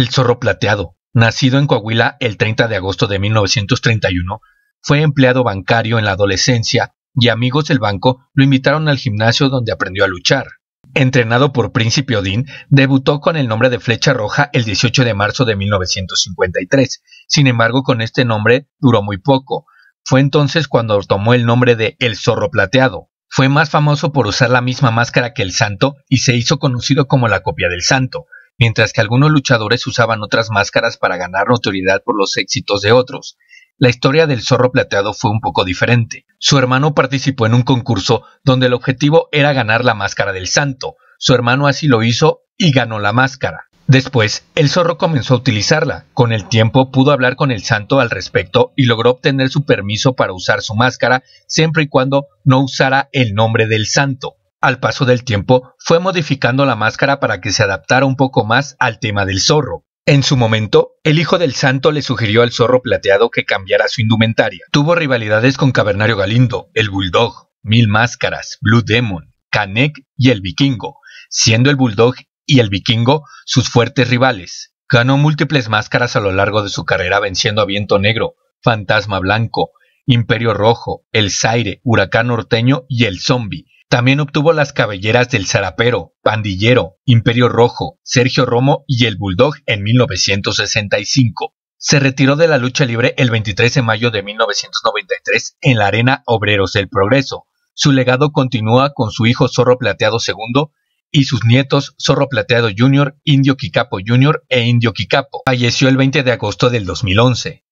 El Zorro Plateado, nacido en Coahuila el 30 de agosto de 1931, fue empleado bancario en la adolescencia y amigos del banco lo invitaron al gimnasio donde aprendió a luchar. Entrenado por Príncipe Odín, debutó con el nombre de Flecha Roja el 18 de marzo de 1953. Sin embargo, con este nombre duró muy poco. Fue entonces cuando tomó el nombre de El Zorro Plateado. Fue más famoso por usar la misma máscara que el santo y se hizo conocido como la copia del santo mientras que algunos luchadores usaban otras máscaras para ganar notoriedad por los éxitos de otros. La historia del zorro plateado fue un poco diferente. Su hermano participó en un concurso donde el objetivo era ganar la máscara del santo. Su hermano así lo hizo y ganó la máscara. Después, el zorro comenzó a utilizarla. Con el tiempo pudo hablar con el santo al respecto y logró obtener su permiso para usar su máscara siempre y cuando no usara el nombre del santo. Al paso del tiempo, fue modificando la máscara para que se adaptara un poco más al tema del zorro. En su momento, el hijo del santo le sugirió al zorro plateado que cambiara su indumentaria. Tuvo rivalidades con Cavernario Galindo, el Bulldog, Mil Máscaras, Blue Demon, Canek y el Vikingo, siendo el Bulldog y el Vikingo sus fuertes rivales. Ganó múltiples máscaras a lo largo de su carrera venciendo a Viento Negro, Fantasma Blanco, Imperio Rojo, El Zaire, Huracán Norteño y El Zombie también obtuvo las cabelleras del Zarapero, Pandillero, Imperio Rojo, Sergio Romo y el Bulldog en 1965. Se retiró de la lucha libre el 23 de mayo de 1993 en la Arena Obreros del Progreso. Su legado continúa con su hijo Zorro Plateado II y sus nietos Zorro Plateado Jr., Indio Kikapo Jr. e Indio Kikapo. Falleció el 20 de agosto del 2011.